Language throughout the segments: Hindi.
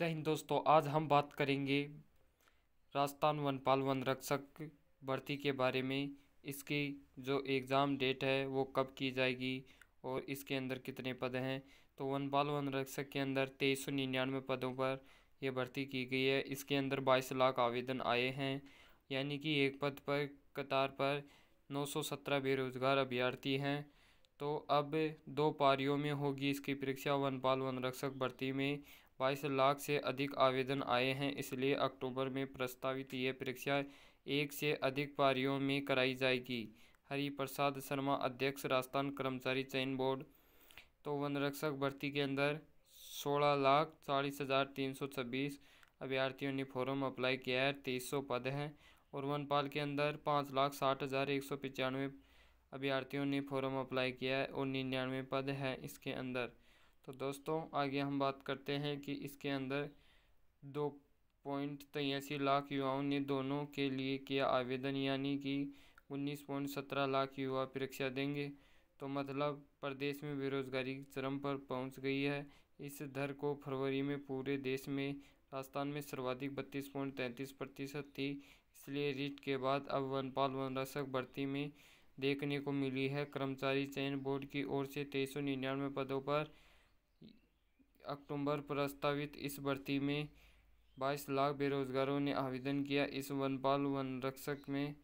जय हिंद दोस्तों आज हम बात करेंगे राजस्थान वन पाल वन रक्षक भर्ती के बारे में इसकी जो एग्ज़ाम डेट है वो कब की जाएगी और इसके अंदर कितने पद हैं तो वन पाल वन रक्षक के अंदर तेईस सौ निन्यानवे पदों पर यह भर्ती की गई है इसके अंदर बाईस लाख आवेदन आए हैं यानी कि एक पद पर कतार पर नौ सौ सत्रह बेरोज़गार अभ्यर्थी हैं तो अब दो पारियों में होगी इसकी परीक्षा वन पाल वन रक्षक भर्ती में बाईस लाख से अधिक आवेदन आए हैं इसलिए अक्टूबर में प्रस्तावित ये परीक्षा एक से अधिक पारियों में कराई जाएगी हरी प्रसाद शर्मा अध्यक्ष राजस्थान कर्मचारी चयन बोर्ड तो वन रक्षक भर्ती के अंदर सोलह लाख चालीस हज़ार तीन सौ छब्बीस अभ्यर्थियों ने फॉर्म अप्लाई किया है तेईस सौ पद हैं और वनपाल के अंदर पाँच लाख साठ हज़ार एक सौ पचानवे अभ्यर्थियों ने फॉर्म अप्लाई किया है और निन्यानवे पद हैं इसके अंदर तो दोस्तों आगे हम बात करते हैं कि इसके अंदर दो पॉइंट तेयासी लाख युवाओं ने दोनों के लिए किया आवेदन यानी कि उन्नीस पॉइंट सत्रह लाख युवा परीक्षा देंगे तो मतलब प्रदेश में बेरोज़गारी चरम पर पहुंच गई है इस दर को फरवरी में पूरे देश में राजस्थान में सर्वाधिक बत्तीस पॉइंट तैंतीस प्रतिशत थी इसलिए रीट के बाद अब वनपाल वनरक्षक भर्ती में देखने को मिली है कर्मचारी चयन बोर्ड की ओर से तेईस सौ निन्यानवे पदों पर अक्टूबर प्रस्तावित इस भर्ती में बाईस लाख बेरोजगारों ने आवेदन किया इस वनपाल वन रक्षक में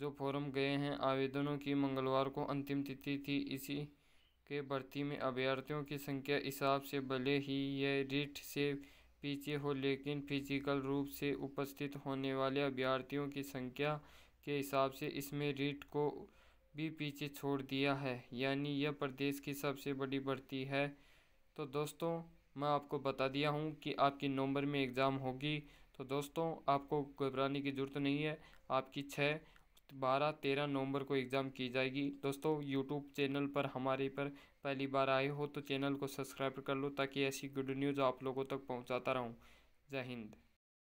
जो फॉरम गए हैं आवेदनों की मंगलवार को अंतिम तिथि थी इसी के भर्ती में अभ्यर्थियों की संख्या हिसाब से भले ही यह रीट से पीछे हो लेकिन फिजिकल रूप से उपस्थित होने वाले अभ्यर्थियों की संख्या के हिसाब से इसमें रीट को भी पीछे छोड़ दिया है यानी यह प्रदेश की सबसे बड़ी भर्ती है तो दोस्तों मैं आपको बता दिया हूँ कि आपकी नवंबर में एग्ज़ाम होगी तो दोस्तों आपको घबराने की ज़रूरत नहीं है आपकी छः बारह तेरह नवंबर को एग्ज़ाम की जाएगी दोस्तों यूट्यूब चैनल पर हमारे पर पहली बार आए हो तो चैनल को सब्सक्राइब कर लो ताकि ऐसी गुड न्यूज़ आप लोगों तक पहुँचाता रहूँ जय हिंद